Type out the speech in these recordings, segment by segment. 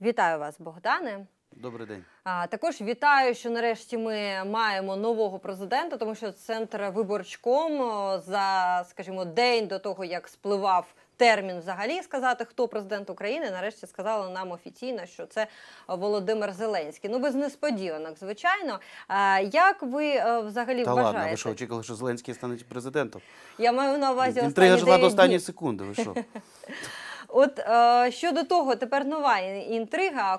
Вітаю вас, Богдане. Добрий день. А також вітаю, що нарешті ми маємо нового президента, тому що центр виборчком за, скажімо, день до того, як спливав. Термін взагалі сказати, хто президент України. Нарешті сказала нам офіційно, що це Володимир Зеленський. Ну без несподіванок, звичайно. Як ви е, взагалі Та вважаєте? Ладно, ви що очікували, що Зеленський стане президентом? Я маю на увазі останні, ж до останні секунди. Ви що? От е, щодо того, тепер нова інтрига,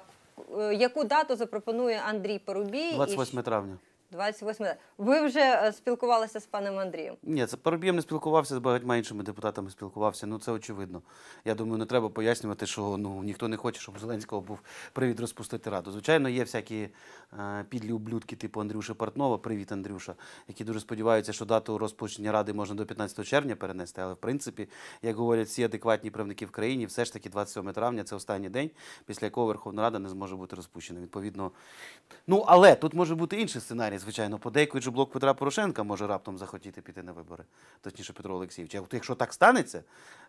е, яку дату запропонує Андрій Порубій. 28 травня. 28. Ви вже е, спілкувалися з паном Андрієм? Ні, це Парубієм не спілкувався з багатьма іншими депутатами. Спілкувався. Ну це очевидно. Я думаю, не треба пояснювати, що ну ніхто не хоче, щоб Зеленського був привід розпустити раду. Звичайно, є всякі е, підлі ублюдки, типу Андрюша Портнова. Привіт, Андрюша, які дуже сподіваються, що дату розпущення ради можна до 15 червня перенести. Але в принципі, як говорять всі адекватні правники в країні, все ж таки 27 травня це останній день, після якого Верховна Рада не зможе бути розпущена. Відповідно, ну але тут може бути інший сценарій звичайно, подейкують, що блок Петра Порошенка може раптом захотіти піти на вибори, точніше Петро Олексійович. А якщо так станеться,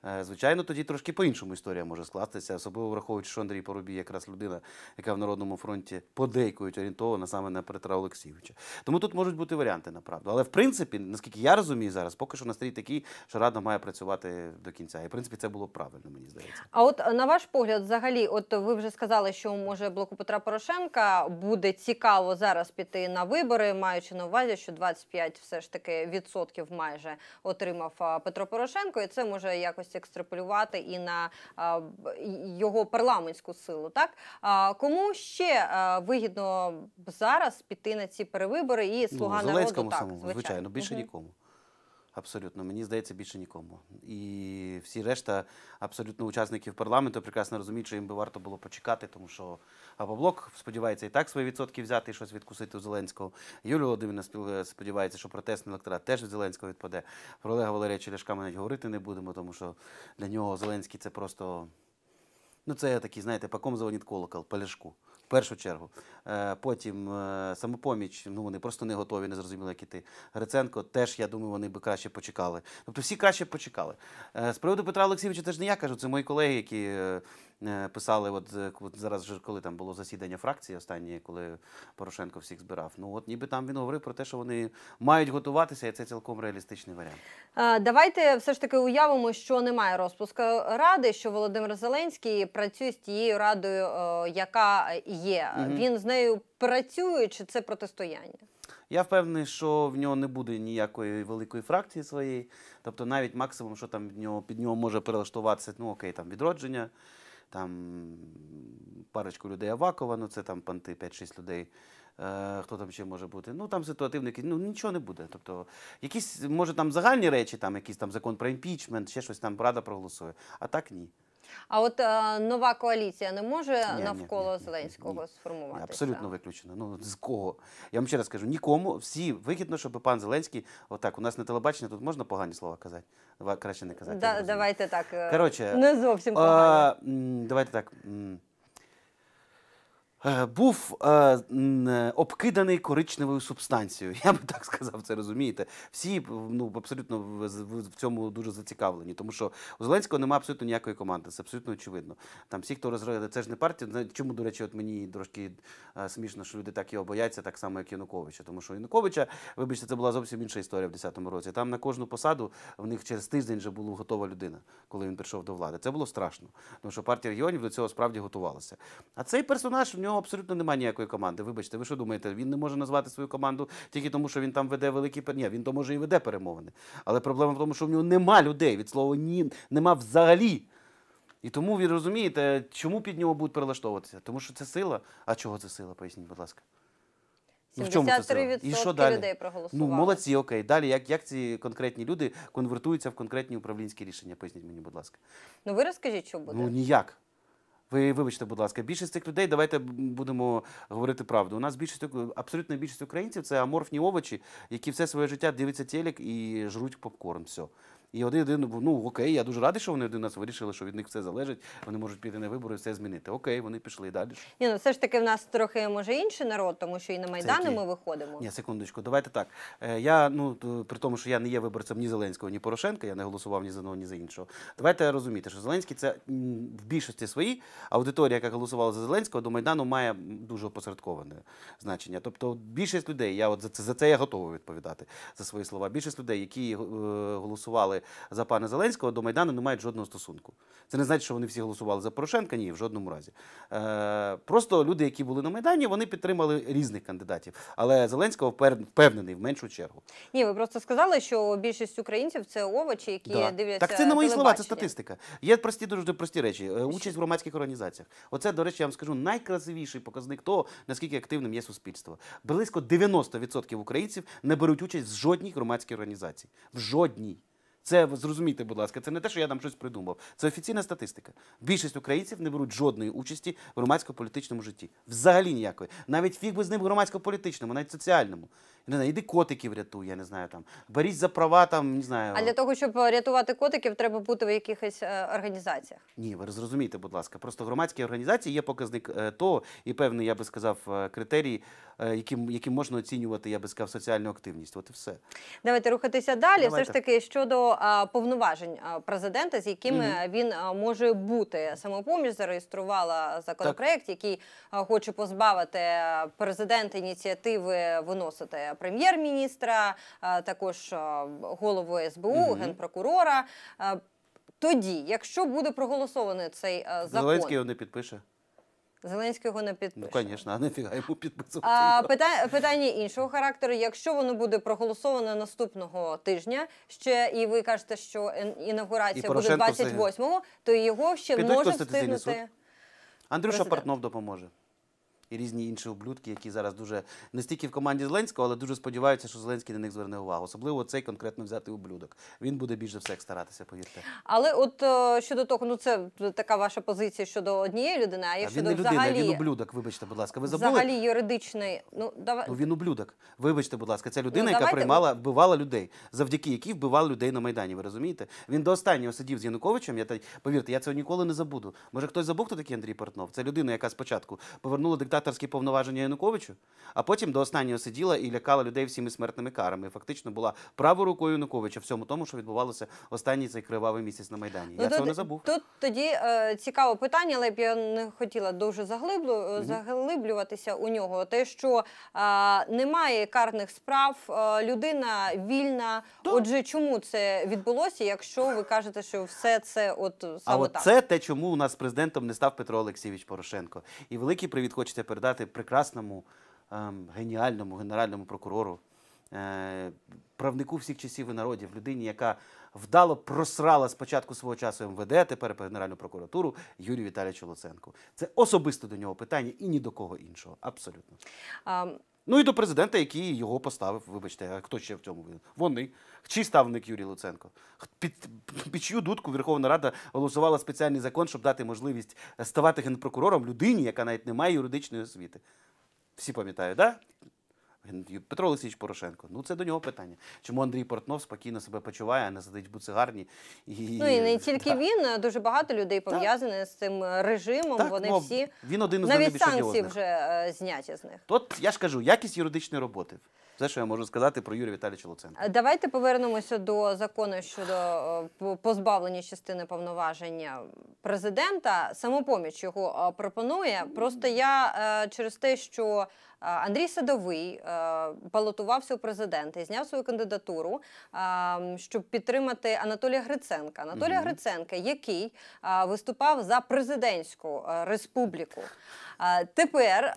е, звичайно, тоді трошки по-іншому історія може скластися, особливо враховуючи, що Андрій Поробій якраз людина, яка в Народному фронті подейкують орієнтована саме на Петра Олексійовича. Тому тут можуть бути варіанти на правду. Але в принципі, наскільки я розумію зараз, поки що настрій такий, що рада має працювати до кінця. І в принципі, це було правильно, мені здається. А от на ваш погляд, взагалі, от ви вже сказали, що може блоку Петра Порошенка буде цікаво зараз піти на вибори вибори, маючи на увазі, що 25 все ж таки відсотків майже отримав Петро Порошенко, і це може якось екстраполювати і на його парламентську силу. Так кому ще вигідно зараз піти на ці перевибори і слуга ну, народу так, самому, звичайно, більше угу. нікому. Абсолютно, мені здається, більше нікому. І всі решта, абсолютно учасників парламенту, прекрасно розуміють, що їм би варто було почекати, тому що Абоблок сподівається і так свої відсотки взяти і щось відкусити у Зеленського. Юлія Володимирівна е, сподівається, що протестний електорат теж у Зеленського відпаде. Про Олега Валерія Ляшка ми навіть говорити не будемо, тому що для нього Зеленський це просто ну це такий, знаєте, паком ком звонить колокол, по ляшку першу чергу. Е, потім е, самопоміч, ну вони просто не готові, не зрозуміли, як іти. Гриценко теж, я думаю, вони би краще почекали. Тобто всі краще почекали. Е, з приводу Петра Олексійовича теж не я кажу, це мої колеги, які Е, писали, от, е, от зараз вже коли там було засідання фракції, останнє, коли Порошенко всіх збирав. Ну от ніби там він говорив про те, що вони мають готуватися, і це цілком реалістичний варіант. Е, давайте все ж таки уявимо, що немає розпуску ради, що Володимир Зеленський працює з тією радою, яка є. Угу. Він з нею працює чи це протистояння? Я впевнений, що в нього не буде ніякої великої фракції своєї, тобто навіть максимум, що там в нього під нього може прилаштуватися, ну окей, там відродження там парочку людей Авакова, ну це там панти 5-6 людей. Е, хто там ще може бути? Ну там ситуативники, ну нічого не буде. Тобто, якісь може там загальні речі, там якийсь там закон про імпічмент, ще щось там рада проголосує. А так ні. А от е, нова коаліція не може Ні, навколо ні, ні, Зеленського ні. сформуватися? Абсолютно виключено. Ну з кого? Я вам ще раз кажу, нікому всі вигідно, щоб пан Зеленський, отак, у нас не телебачення тут можна погані слова казати. Краще не казати. Да- давайте так. Е, Коротше, не зовсім погано. а, давайте так. Е, був е, е, обкиданий коричневою субстанцією. Я би так сказав, це розумієте. Всі е, ну, абсолютно в, в цьому дуже зацікавлені, тому що у Зеленського немає абсолютно ніякої команди, це абсолютно очевидно. Там всі, хто розробляє, це ж не партія. Чому, до речі, от мені трошки смішно, що люди так його бояться, так само, як Януковича. Тому що Януковича, вибачте, це була зовсім інша історія в 2010 році. Там на кожну посаду в них через тиждень вже була готова людина, коли він прийшов до влади. Це було страшно, тому що партія регіонів до цього справді готувалася. А цей персонаж в нього нього абсолютно немає ніякої команди. Вибачте, ви що думаєте? Він не може назвати свою команду тільки тому, що він там веде великі Ні, Він то може і веде перемовини. Але проблема в тому, що в нього нема людей. Від слова ні нема взагалі. І тому ви розумієте, чому під нього будуть прилаштовуватися? Тому що це сила. А чого це сила? Поясніть, будь ласка. Ну, в чому це сила? І що далі? людей проголосували. Ну, молодці, окей. Далі як як ці конкретні люди конвертуються в конкретні управлінські рішення? Поясніть мені, будь ласка. Ну ви розкажіть, що буде? Ну ніяк. Ви вибачте, будь ласка, більшість цих людей, давайте будемо говорити правду. У нас більшість абсолютно більшість українців це аморфні овочі, які все своє життя дивляться телек і жруть попкорн. Все. І один один ну окей, я дуже радий, що вони один нас вирішили, що від них все залежить. Вони можуть піти на вибори все змінити. Окей, вони пішли далі. Ні, ну все ж таки в нас трохи може інший народ, тому що і на майдани ми виходимо. Ні, секундочку, давайте так. Е, я ну при тому, що я не є виборцем ні Зеленського, ні Порошенка. Я не голосував ні за одного, ні за іншого. Давайте розуміти, що Зеленський це в більшості своїй аудиторія, яка голосувала за Зеленського, до майдану має дуже опосередковане значення. Тобто, більшість людей, я от за це за це я готовий відповідати за свої слова. Більшість людей, які е, голосували за пана Зеленського, до Майдану не мають жодного стосунку. Це не значить, що вони всі голосували за Порошенка, ні, в жодному разі. Е, Просто люди, які були на Майдані, вони підтримали різних кандидатів. Але Зеленського впевнений в меншу чергу. Ні, ви просто сказали, що більшість українців це овочі, які да. дивляться. Так це не мої слова, це статистика. Є прості дуже прості речі. Е, участь в громадських організаціях. Оце, до речі, я вам скажу найкрасивіший показник того, наскільки активним є суспільство. Близько 90% українців не беруть участь в жодній громадській організації. В жодній. Це зрозумійте, будь ласка, це не те, що я там щось придумав. Це офіційна статистика. Більшість українців не беруть жодної участі в громадсько-політичному житті. Взагалі ніякої. Навіть фіг би з ним громадсько-політичному, навіть соціальному. Не знаю, іди котиків рятуй, я не знаю там. Боріть за права, там не знаю. А для того, щоб рятувати котиків, треба бути в якихось е, організаціях. Ні, ви зрозумієте, будь ласка, просто громадські організації є показник е, того і певний, я би сказав, е, критерій, е, яким, яким можна оцінювати, я би сказав, соціальну активність. От і все. Давайте рухатися далі. Все ж таки щодо повноважень президента, з якими mm він може бути. Самопоміч зареєструвала законопроект, так. який хоче позбавити президента ініціативи виносити прем'єр-міністра, також голову СБУ, mm генпрокурора. Тоді, якщо буде проголосований цей закон, Зеленський його не підпише. Зеленський його не підпише. Ну, звісно, а нафіга йому підписувати. А питання, питання іншого характеру. Якщо воно буде проголосоване наступного тижня, ще і ви кажете, що інаугурація і буде 28-го, то його ще Підуть може встигнути. Андрюша Президент. Портнов допоможе і різні інші облюдки, які зараз дуже не стільки в команді Зеленського, але дуже сподіваються, що Зеленський на них зверне увагу. Особливо цей конкретно взятий облюдок. Він буде більше всіх старатися, повірте. Але от е, щодо того, ну це така ваша позиція щодо однієї людини, а, а щодо він не людина, взагалі... він ублюдок. Вибачте, будь ласка, ви забули? Взагалі юридичний. Ну давай ну, він ублюдок. Вибачте, будь ласка, ця людина, ну, яка приймала, вбивала людей, завдяки якій вбивали людей на майдані. Ви розумієте? Він до останнього сидів з Януковичем. Я та повірте, я цього ніколи не забуду. Може, хтось забув, хто такий Андрій Портнов? Це людина, яка спочатку повернула диктатора диктаторські повноваження Януковичу, а потім до останнього сиділа і лякала людей всіми смертними карами. фактично була правою рукою Януковича в всьому тому, що відбувалося останній цей кривавий місяць на Майдані. Ну, я тут, цього не забув. Тут тоді е, цікаве питання, але б я не хотіла дуже заглиблю, заглиблюватися у нього. Те, що е, немає карних справ, е, людина вільна. Отже, чому це відбулося, якщо ви кажете, що все це от саме а от це те, чому у нас президентом не став Петро Олексійович Порошенко, і великий привіт хочете передати прекрасному, ем, геніальному генеральному прокурору, е, правнику всіх часів і народів, людині, яка вдало просрала спочатку свого часу МВД, а тепер Генеральну прокуратуру Юрію Віталійовичу Луценку. Це особисто до нього питання і ні до кого іншого. Абсолютно. Um... Ну і до президента, який його поставив, вибачте, а хто ще в цьому винен? Вони. Чий ставник Юрій Луценко? Під, під чию дудку Верховна Рада голосувала спеціальний закон, щоб дати можливість ставати генпрокурором людині, яка навіть не має юридичної освіти. Всі пам'ятають, так? Да? Петро Олексійович Порошенко. Ну це до нього питання. Чому Андрій Портнов спокійно себе почуває, а не сидить буцигарні і ну і не тільки да. він, а дуже багато людей пов'язані да. з цим режимом. Так, Вони ну, всі він один навіть санкції вже е, зняті з них. От я ж кажу, якість юридичної роботи. Все, що я можу сказати про Юрія Віталійовича Луценка. Е, давайте повернемося до закону щодо е, позбавлення частини повноваження президента. Самопоміч його пропонує. Просто я через те, що Андрій Садовий е, балотувався у президенти, зняв свою кандидатуру, щоб підтримати Анатолія Гриценка. Анатолія угу. Гриценка, який виступав за президентську е, республіку. Тепер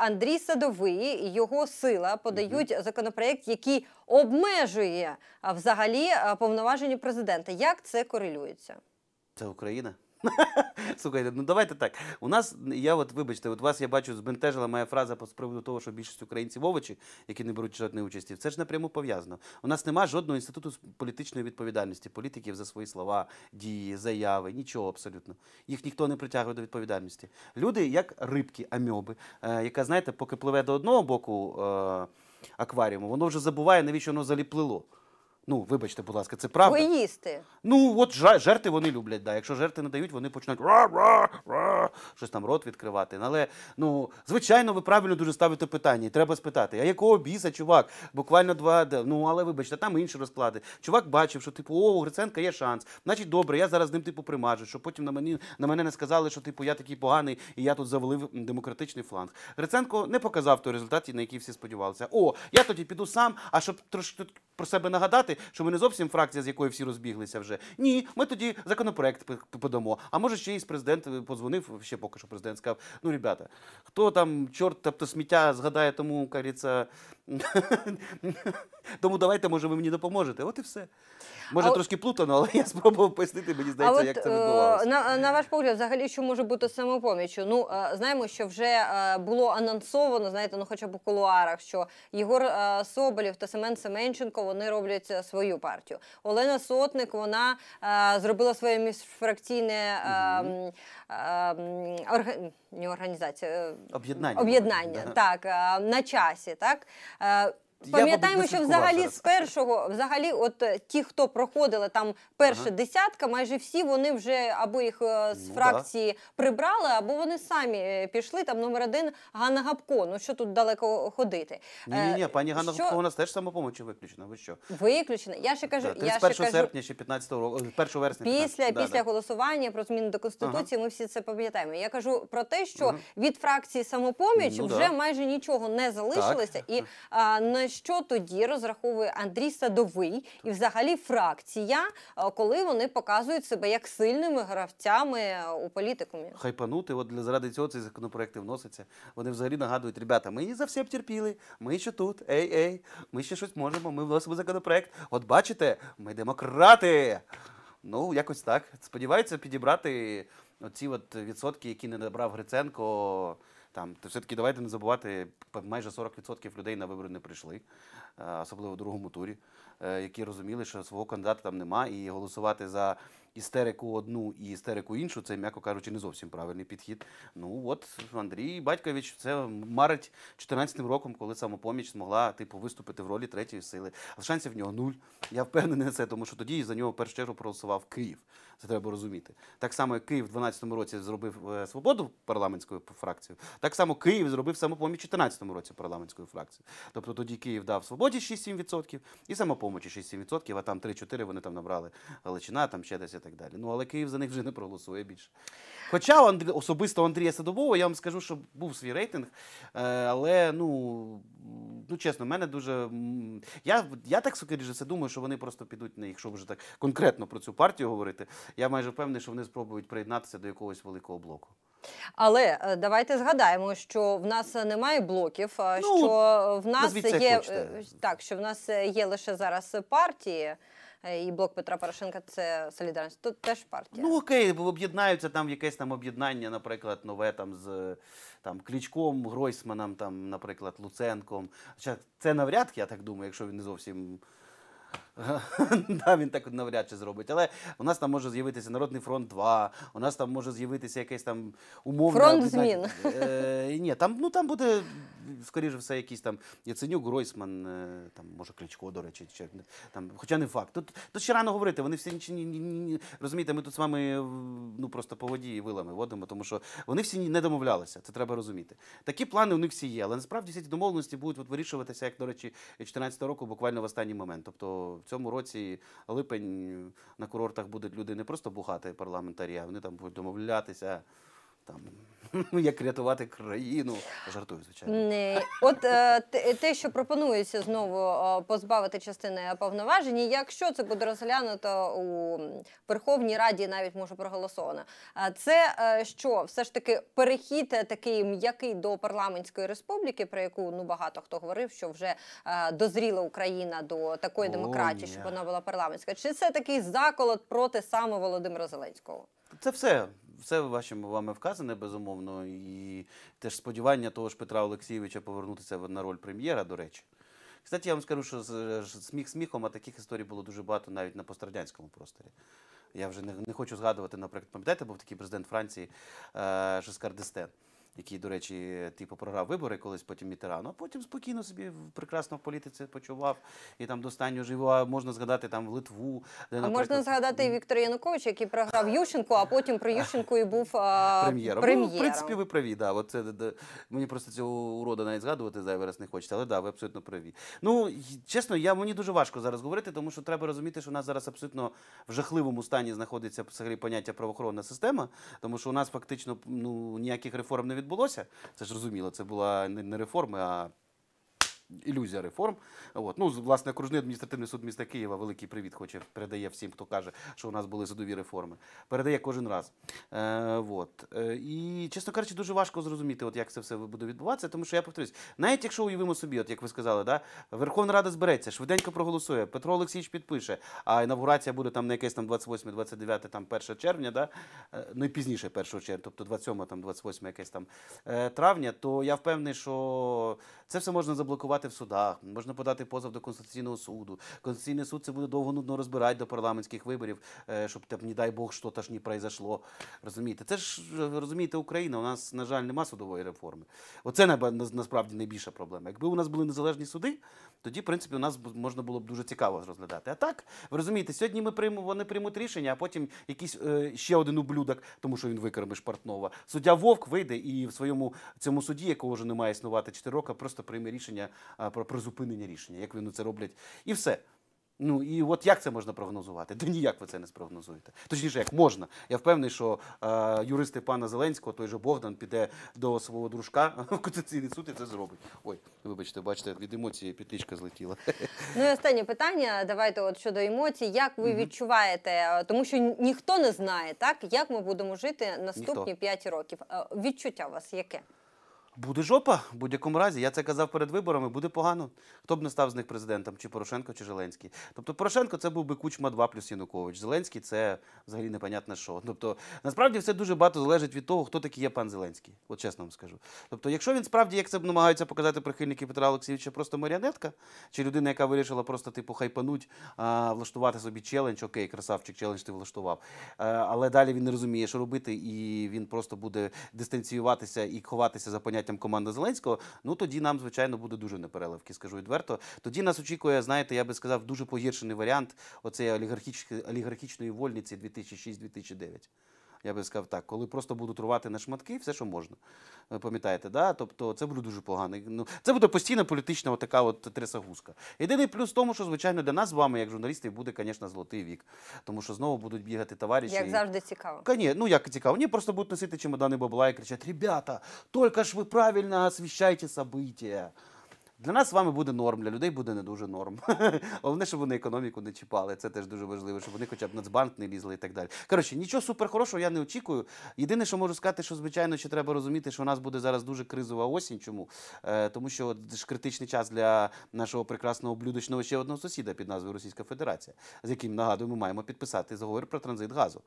Андрій Садовий і його сила подають законопроект, який обмежує взагалі повноваження президента. Як це корелюється? Це Україна. Слухайте, ну давайте так. У нас, я от, вибачте, от вас я бачу, збентежила моя фраза з приводу того, що більшість українців овочі, які не беруть жодної участі, це ж напряму пов'язано. У нас нема жодного інституту політичної відповідальності, політиків за свої слова, дії, заяви, нічого абсолютно. Їх ніхто не притягує до відповідальності. Люди, як рибки, амьоби, е, яка, знаєте, поки пливе до одного боку е, акваріуму, воно вже забуває, навіщо воно заліплило. Ну, вибачте, будь ласка, це правда. Воїсти. Ну, от жерти вони люблять, да. Якщо жерти не дають, вони почнуть ра, ра, ра, щось там рот відкривати. Але ну, звичайно, ви правильно дуже ставите питання. І треба спитати, а якого біса, чувак? Буквально два. Ну, але вибачте, там інші розклади. Чувак бачив, що типу, о, у Гриценка є шанс. Значить, добре, я зараз ним типу примажу, щоб потім на мені на мене не сказали, що типу я такий поганий і я тут завалив демократичний фланг. Гриценко не показав той результат, на який всі сподівалися. О, я тоді піду сам, а щоб трошки про себе нагадати говорити, що ми не зовсім фракція, з якої всі розбіглися вже. Ні, ми тоді законопроект подамо. А може ще і президент позвонив, ще поки що президент сказав: ну, ребята, хто там чорт, тобто сміття згадає, тому кажеться... Тому давайте, може, ви мені допоможете. От і все. Може, а трошки плутано, але я спробував пояснити, мені здається, а як от, це е, відбувалося. На, на ваш погляд, взагалі, що може бути самопоміччю? Ну, е, знаємо, що вже е, було анонсовано, знаєте, ну хоча б у кулуарах, що Єгор Соболєв та Семен Семенченко вони роблять свою партію. Олена Сотник вона зробила своє міжфракційне організація об'єднання. Об да. Так, на часі, так. Пам'ятаємо, що взагалі з першого, взагалі, от е, ті, хто проходили там перше ага. десятка, майже всі вони вже або їх е, з Ну, да. фракції прибрали, або вони самі е, пішли. Там номер один Ганна Гапко. Ну що тут далеко ходити? Ні, ні, ні, пані Ганна що- Гопко, у нас теж самопомочі виключена. Ви що? Виключено. Я ще кажу, Да, я ще 31 кажу. серпня ще 15-го року, 1 вересня. Після 15-го, да, після да. голосування про зміни до конституції ми всі це пам'ятаємо. Я кажу про те, що Мгм. від фракції самопоміч Ну, да. вже майже нічого не залишилося, і а, на що тоді розраховує Андрій Садовий і, взагалі, фракція, е, коли вони показують себе як сильними гравцями е, у політикумі? Хайпанути, от для заради цього ці законопроекти вноситься. Вони взагалі нагадують, ребята, ми за все терпіли. ми ще тут, ей, ей, ми ще щось можемо. Ми вносимо законопроект. От бачите, ми демократи. Ну, якось так. Сподіваються підібрати оці от відсотки, які не набрав Гриценко. Там то все-таки давайте не забувати, майже 40% людей на вибори не прийшли, е, особливо в другому турі, е, які розуміли, що свого кандидата там нема, і голосувати за істерику одну і істерику іншу, це, м'яко кажучи, не зовсім правильний підхід. Ну от Андрій Батькович це марить 14-м роком, коли самопоміч змогла типу виступити в ролі третьої сили. А шансів в нього нуль. Я впевнений на це, тому що тоді за нього в першу чергу проголосував Київ. Це треба розуміти. Так само, як Київ в 12-му році зробив е, свободу парламентською фракцією, так само Київ зробив самопоміч 14-му році парламентською фракцією. Тобто тоді Київ дав свободі 6-7% і самопомочі 6-7%, а там 3-4 вони там набрали Галичина, там ще 10 так далі. Ну але Київ за них вже не проголосує більше. Хоча особисто Андрія Садового, я вам скажу, що був свій рейтинг, е, але ну ну чесно, мене дуже я я так це думаю, що вони просто підуть на якщо вже так конкретно про цю партію говорити. Я майже впевнений, що вони спробують приєднатися до якогось великого блоку. Але е, давайте згадаємо, що в нас немає блоків, ну, що в нас є хочете. Е, так, що в нас є лише зараз партії. Е, і блок Петра Порошенка це солідарність. Тут теж партія. Ну окей, об'єднаються там якесь там об'єднання, наприклад, нове там з там Клічком, Гройсманом, там, наприклад, Луценком. Це навряд, я так думаю, якщо він не зовсім. да, він так навряд чи зробить. Але у нас там може з'явитися Народний фронт 2, у нас там може з'явитися якесь там умовне... Фронт змін. Е, Ні, там ну там буде, скоріше все, якийсь там Яценюк, Гройсман, е, там, може, Кличко, до речі, чи, там, хоча не факт. Тут, тут ще рано говорити, вони всі ні, ні, ні, розумієте, ми тут з вами ну, просто по воді і вилами водимо, тому що вони всі не домовлялися, це треба розуміти. Такі плани у них всі є, але насправді всі ці домовленості будуть от, вирішуватися, як, до речі, 14 року буквально в останній момент. Тобто в цьому році липень на курортах будуть люди не просто бухати парламентарі, а вони там будуть домовлятися там як рятувати країну. Жартую, звичайно. Не. От е, те, що пропонується знову е, позбавити частини повноважень, якщо це буде розглянуто у Верховній Раді, навіть може проголосовано. Е, це що все ж таки перехід такий м'який до парламентської республіки, про яку ну багато хто говорив, що вже дозріла Україна до такої О, демократії, щоб вона була парламентська. Чи це такий заколот проти саме Володимира Зеленського? Це все. Все вашим вами вказане, безумовно, і теж сподівання того ж Петра Олексійовича повернутися на роль прем'єра, до речі. Кстати, я вам скажу, що сміх сміхом, а таких історій було дуже багато навіть на пострадянському просторі. Я вже не, не хочу згадувати, наприклад, пам'ятаєте, був такий президент Франції е, Жескар Дестен який, до речі, типу програв вибори колись потім Мітерану, а потім спокійно собі прекрасно в політиці почував і там до живу. живого. Можна згадати там Литву. Де, а можна згадати і Віктора Януковича, який програв Ющенку, а потім про Ющенку і був а... прем'єром. Прем ну, в принципі, ви праві. Да, от це де, мені просто цього урода навіть згадувати зайвий раз не хочеться, але да, ви абсолютно праві. Ну чесно, я мені дуже важко зараз говорити, тому що треба розуміти, що у нас зараз абсолютно в жахливому стані знаходиться взагалі поняття правоохоронна система, тому що у нас фактично ну ніяких реформ не відбувається відбулося. Це ж розуміло, це була не реформа а ілюзія реформ. От. Ну, власне, окружний адміністративний суд міста Києва, великий привіт, хоче передає всім, хто каже, що у нас були судові реформи. Передає кожен раз. Е, от. Е, і, чесно кажучи, дуже важко зрозуміти, от як це все буде відбуватися, тому що я повторюсь, навіть якщо уявимо собі, от як ви сказали, да, Верховна Рада збереться, швиденько проголосує, Петро Олексійович підпише, а інавгурація буде там на якесь там 28-29, там 1 червня, да? Е, ну і пізніше 1 червня, тобто 27, там 28 якесь там е, травня, то я впевнений, що це все можна заблокувати в судах, можна подати позов до Конституційного суду. Конституційний суд це буде довго нудно розбирати до парламентських виборів, е, щоб там, не дай Бог, що то ж не произошло. Розумієте, це ж розумієте, Україна. У нас, на жаль, нема судової реформи. Оце насправді найбільша проблема. Якби у нас були незалежні суди, тоді, в принципі, у нас можна було б дуже цікаво розглядати. А так, ви розумієте, сьогодні ми прийму вони приймуть рішення, а потім якийсь е, ще один ублюдок, тому що він викормиш шпартнова. Суддя Вовк вийде і в своєму цьому суді, якого вже не має існувати 4 роки, просто прийме рішення про призупинення рішення, як вони це роблять, і все. Ну і от як це можна прогнозувати? Та ніяк ви це не спрогнозуєте. Точніше, як можна. Я впевнений, що е, юристи пана Зеленського, той же Богдан, піде до свого дружка в Конституційний суд і це зробить. Ой, вибачте, бачите, від емоції петличка злетіла. Ну і останнє питання. Давайте от щодо емоцій. Як ви угу. відчуваєте, е, тому що ніхто не знає, так як ми будемо жити наступні п'ять років? Е, відчуття у вас яке? Буде жопа в будь-якому разі. Я це казав перед виборами, буде погано. Хто б не став з них президентом, чи Порошенко, чи Зеленський. Тобто Порошенко це був би кучма 2 плюс Янукович. Зеленський це взагалі непонятне, що. Тобто, насправді все дуже багато залежить від того, хто такий є пан Зеленський. От чесно вам скажу. Тобто, якщо він справді як це намагаються показати прихильники Петра Олексійовича, просто маріонетка, чи людина, яка вирішила просто типу хайпануть, а, влаштувати собі челендж, окей, красавчик, челендж ти влаштував. А, е, але далі він не розуміє, що робити, і він просто буде дистанціюватися і ховатися за поняття поняттям команда Зеленського, ну тоді нам, звичайно, буде дуже непереливки, скажу відверто. Тоді нас очікує, знаєте, я би сказав, дуже погіршений варіант оцеї олігархічної вольниці 2006-2009 я би сказав так, коли просто будуть рвати на шматки, все, що можна. Ви пам'ятаєте, да? тобто це буде дуже погано. Ну, Це буде постійна політична така от трясагузка. Єдиний плюс в тому, що, звичайно, для нас з вами, як журналістів, буде, звісно, золотий вік. Тому що знову будуть бігати товариші. Як і... завжди цікаво. Ні, ну як цікаво. Ні, просто будуть носити чемодани бабла і кричать: Ребята, тільки ж ви правильно освіщаєте события. Для нас з вами буде норм, для людей буде не дуже норм. Головне, щоб вони економіку не чіпали. Це теж дуже важливо, щоб вони хоча б Нацбанк не лізли і так далі. Коротше, нічого суперхорошого я не очікую. Єдине, що можу сказати, що звичайно ще треба розуміти, що у нас буде зараз дуже кризова осінь. Чому? Е, тому що ж критичний час для нашого прекрасного блюдочного ще одного сусіда під назвою Російська Федерація, з яким нагадую, ми маємо підписати заговор про транзит газу.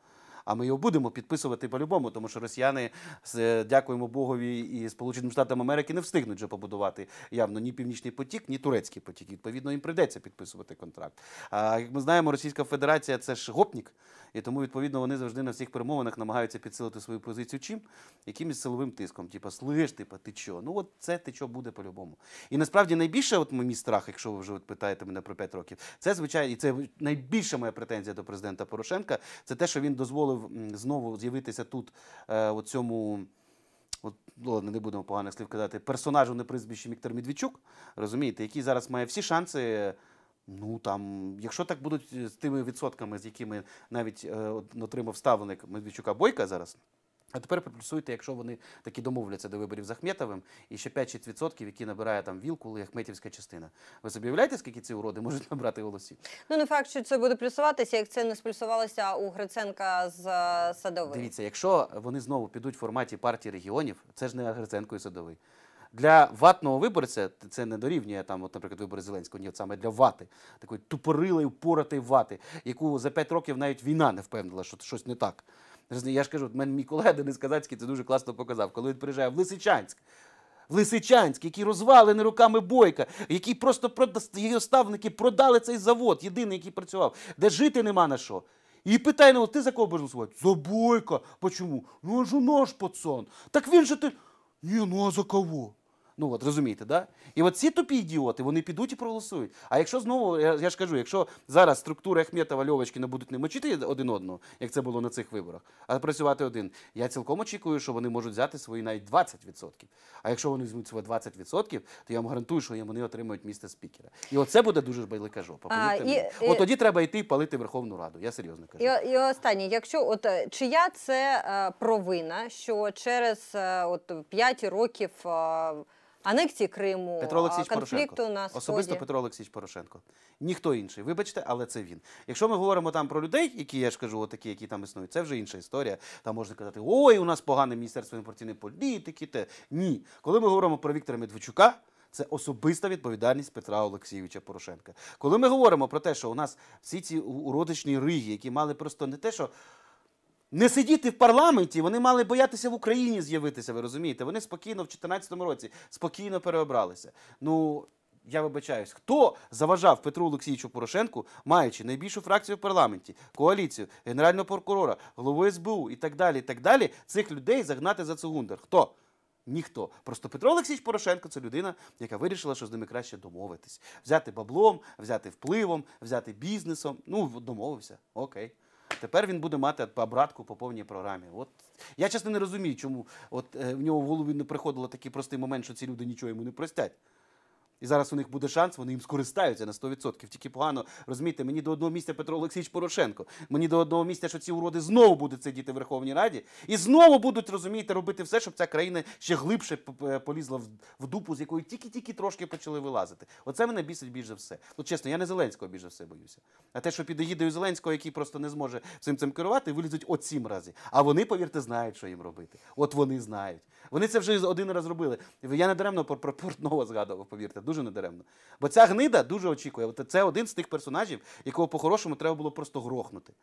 А ми його будемо підписувати по-любому, тому що росіяни е, дякуємо Богові і Сполученим Штатам Америки не встигнуть вже побудувати явно ні північний потік, ні турецький потік. Відповідно, їм прийдеться підписувати контракт. А як ми знаємо, Російська Федерація це ж гопнік, і тому відповідно вони завжди на всіх перемовинах намагаються підсилити свою позицію. Чим якимось силовим тиском, типа слиш, типа ти чо? Ну от це ти чо буде по-любому. І насправді найбільше, от мій страх, якщо ви вже от питаєте мене про 5 років, це звичайно, і це найбільша моя претензія до президента Порошенка. Це те, що він дозволив дозволив знову з'явитися тут е, у цьому. От, ну, ладно, не будемо поганих слів казати, персонажу на призбіщі Віктор Медведчук, розумієте, який зараз має всі шанси. Ну там, якщо так будуть з тими відсотками, з якими навіть е, отримав ставник Медведчука Бойка зараз, а тепер приплюсуйте, якщо вони такі домовляться до виборів з Ахметовим, і ще 5-6%, які набирає там вілкул і Ахметівська частина. Ви собі скільки ці уроди можуть набрати голосів? Ну не факт, що це буде плюсуватися, як це не сплюсувалося у Гриценка з е, Садовим. Дивіться, якщо вони знову підуть в форматі партії регіонів, це ж не Гриценко і Садовий. Для ватного виборця це не дорівнює там, от, наприклад, вибори Зеленського, ні, от саме для вати, такої тупорилої, упоротої вати, яку за 5 років навіть війна не впевнила, що щось не так. Я ж кажу, от мене мій колега Денис Казацький це дуже класно показав, коли він приїжджає в Лисичанськ. В Лисичанськ, який розвалений руками бойка, який просто його ставники продали цей завод, єдиний, який працював, де жити нема на що. І питає ну, ти за кого будеш голосувати? За бойка. Почому? Ну а ж наш пацан. Так він же ти. Ні, ну а за кого? Ну от розумієте, да? І от ці тупі ідіоти вони підуть і проголосують. А якщо знову, я, я ж кажу, якщо зараз структури Ахметова Льовочкіна будуть не мочити один одного, як це було на цих виборах, а працювати один, я цілком очікую, що вони можуть взяти свої навіть 20%. А якщо вони візьмуть свої 20%, то я вам гарантую, що вони отримають місце спікера. І оце буде дуже байлика жопа. А, і, от і... тоді треба йти палити Верховну Раду. Я серйозно кажу. І, і останнє, якщо от е, чия це е, провина, що через е, от 5 років анексії Криму, Петро Олексійович конфлікту Порошенко. на сході. особисто Петро Олексійович Порошенко. Ніхто інший, вибачте, але це він. Якщо ми говоримо там про людей, які я ж кажу, отакі, які там існують, це вже інша історія. Там можна казати, ой, у нас погане міністерство інформаційної політики. Те ні, коли ми говоримо про Віктора Медведчука. Це особиста відповідальність Петра Олексійовича Порошенка. Коли ми говоримо про те, що у нас всі ці уродичні риги, які мали просто не те, що не сидіти в парламенті, вони мали боятися в Україні з'явитися, ви розумієте? Вони спокійно в 2014 році спокійно переобралися. Ну, я вибачаюсь, хто заважав Петру Олексійовичу Порошенку, маючи найбільшу фракцію в парламенті, коаліцію, генерального прокурора, голову СБУ і так далі. і так далі, Цих людей загнати за цугундер. Хто? Ніхто. Просто Петро Олексійович Порошенко це людина, яка вирішила, що з ними краще домовитись. Взяти баблом, взяти впливом, взяти бізнесом. Ну, домовився. Окей. Тепер він буде мати обратку по повній програмі. От я чесно не розумію, чому от е, в нього в голові не приходило такий простий момент, що ці люди нічого йому не простять. І зараз у них буде шанс, вони їм скористаються на 100%. Тільки погано розумієте, мені до одного місця Петро Олексійович Порошенко. Мені до одного місця, що ці уроди знову будуть сидіти в Верховній Раді, і знову будуть розумієте, робити все, щоб ця країна ще глибше полізла в дупу, з якої тільки-тільки трошки почали вилазити. Оце мене бісить більше все. Ну чесно, я не Зеленського більше все боюся. А те, що під егідою Зеленського, який просто не зможе всім цим керувати, вилізуть от сім разів. А вони, повірте, знають, що їм робити. От вони знають. Вони це вже один раз робили. Я недаремно про, про Портнова згадував, повірте, дуже недаремно. Бо ця гнида дуже очікує. Це один з тих персонажів, якого по-хорошому треба було просто грохнути.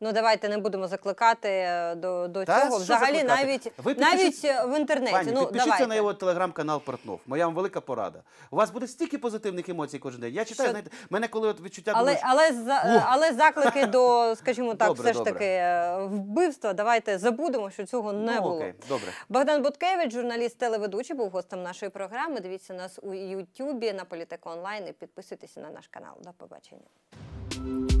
Ну давайте не будемо закликати е, до до Та, цього. Взагалі, навіть Ви навіть е, в інтернеті. Пані, ну підпишіться давайте. на його телеграм-канал Портнов. Моя вам велика порада. У вас буде стільки позитивних емоцій кожен день. Я читаю, Що... знаєте, мене коли от відчуття але, думаю, але але, але заклики до, скажімо так, добре, все добре. ж таки е, вбивства. Давайте забудемо, що цього не ну, було. Окей, добре. Богдан Буткевич, журналіст телеведучий, був гостем нашої програми. Дивіться нас у Ютюбі на політику онлайн і підписуйтесь на наш канал. До побачення.